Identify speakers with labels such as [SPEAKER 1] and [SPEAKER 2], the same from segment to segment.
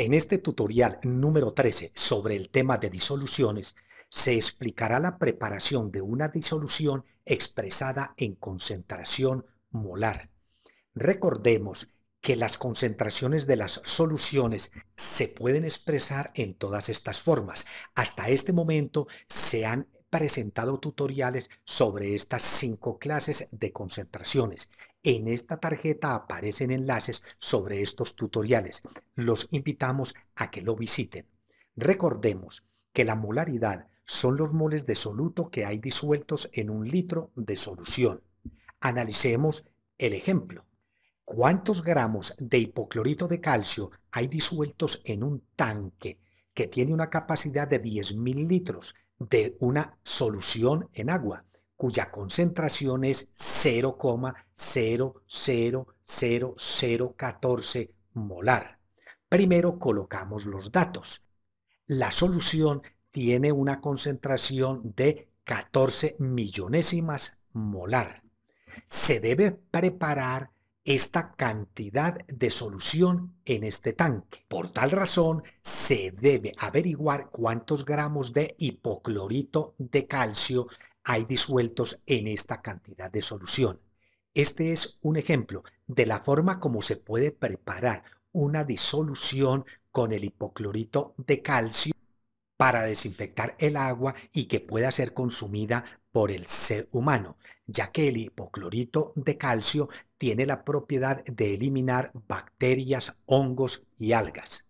[SPEAKER 1] En este tutorial número 13 sobre el tema de disoluciones, se explicará la preparación de una disolución expresada en concentración molar. Recordemos que las concentraciones de las soluciones se pueden expresar en todas estas formas. Hasta este momento se han presentado tutoriales sobre estas cinco clases de concentraciones en esta tarjeta aparecen enlaces sobre estos tutoriales. Los invitamos a que lo visiten. Recordemos que la molaridad son los moles de soluto que hay disueltos en un litro de solución. Analicemos el ejemplo. ¿Cuántos gramos de hipoclorito de calcio hay disueltos en un tanque que tiene una capacidad de 10.000 litros de una solución en agua? cuya concentración es 0,000014 molar. Primero colocamos los datos. La solución tiene una concentración de 14 millonésimas molar. Se debe preparar esta cantidad de solución en este tanque. Por tal razón, se debe averiguar cuántos gramos de hipoclorito de calcio hay disueltos en esta cantidad de solución. Este es un ejemplo de la forma como se puede preparar una disolución con el hipoclorito de calcio para desinfectar el agua y que pueda ser consumida por el ser humano, ya que el hipoclorito de calcio tiene la propiedad de eliminar bacterias, hongos y algas.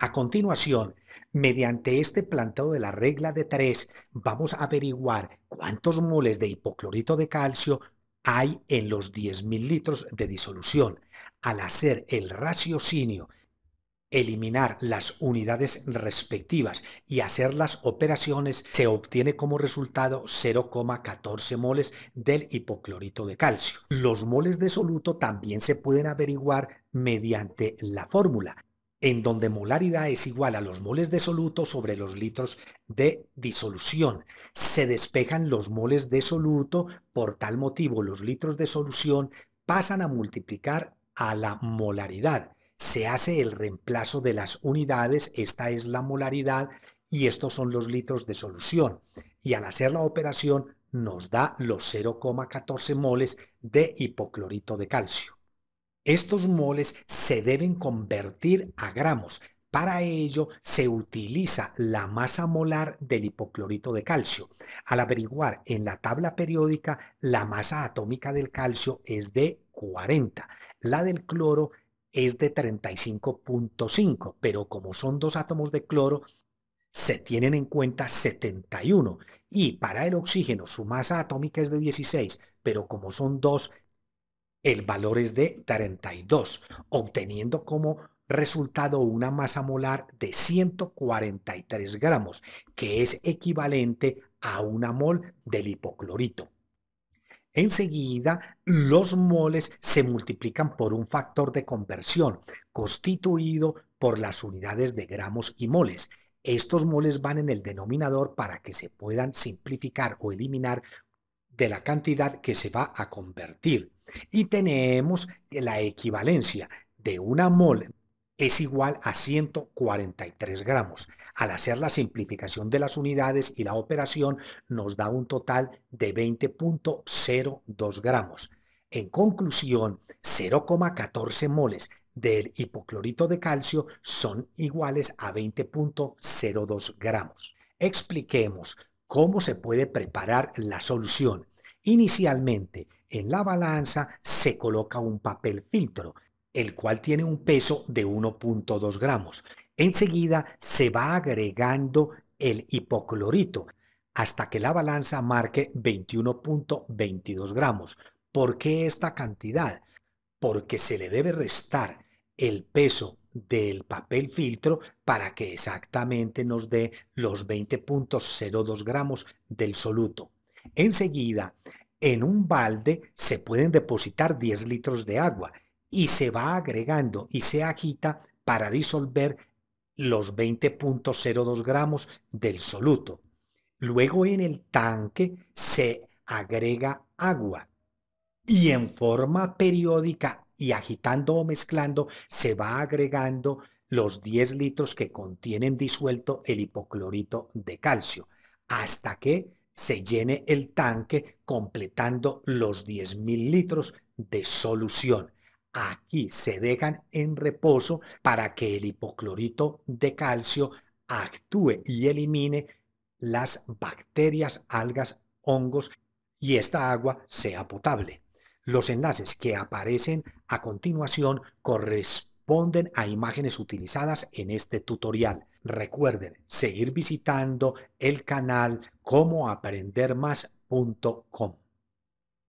[SPEAKER 1] A continuación, Mediante este planteo de la regla de tres, vamos a averiguar cuántos moles de hipoclorito de calcio hay en los 10.000 litros de disolución. Al hacer el raciocinio, eliminar las unidades respectivas y hacer las operaciones, se obtiene como resultado 0,14 moles del hipoclorito de calcio. Los moles de soluto también se pueden averiguar mediante la fórmula en donde molaridad es igual a los moles de soluto sobre los litros de disolución. Se despejan los moles de soluto, por tal motivo los litros de solución pasan a multiplicar a la molaridad. Se hace el reemplazo de las unidades, esta es la molaridad y estos son los litros de solución. Y al hacer la operación nos da los 0,14 moles de hipoclorito de calcio. Estos moles se deben convertir a gramos. Para ello se utiliza la masa molar del hipoclorito de calcio. Al averiguar en la tabla periódica, la masa atómica del calcio es de 40, la del cloro es de 35.5, pero como son dos átomos de cloro, se tienen en cuenta 71. Y para el oxígeno su masa atómica es de 16, pero como son dos, el valor es de 32, obteniendo como resultado una masa molar de 143 gramos, que es equivalente a una mol del hipoclorito. Enseguida, los moles se multiplican por un factor de conversión constituido por las unidades de gramos y moles. Estos moles van en el denominador para que se puedan simplificar o eliminar de la cantidad que se va a convertir. Y tenemos que la equivalencia de una mol es igual a 143 gramos. Al hacer la simplificación de las unidades y la operación nos da un total de 20.02 gramos. En conclusión, 0,14 moles del hipoclorito de calcio son iguales a 20.02 gramos. Expliquemos cómo se puede preparar la solución Inicialmente, en la balanza se coloca un papel filtro, el cual tiene un peso de 1.2 gramos. Enseguida se va agregando el hipoclorito hasta que la balanza marque 21.22 gramos. ¿Por qué esta cantidad? Porque se le debe restar el peso del papel filtro para que exactamente nos dé los 20.02 gramos del soluto. Enseguida, en un balde se pueden depositar 10 litros de agua y se va agregando y se agita para disolver los 20.02 gramos del soluto. Luego en el tanque se agrega agua y en forma periódica y agitando o mezclando se va agregando los 10 litros que contienen disuelto el hipoclorito de calcio hasta que se llene el tanque completando los 10.000 litros de solución. Aquí se dejan en reposo para que el hipoclorito de calcio actúe y elimine las bacterias, algas, hongos y esta agua sea potable. Los enlaces que aparecen a continuación corresponden responden a imágenes utilizadas en este tutorial. Recuerden seguir visitando el canal comoaprendermas.com.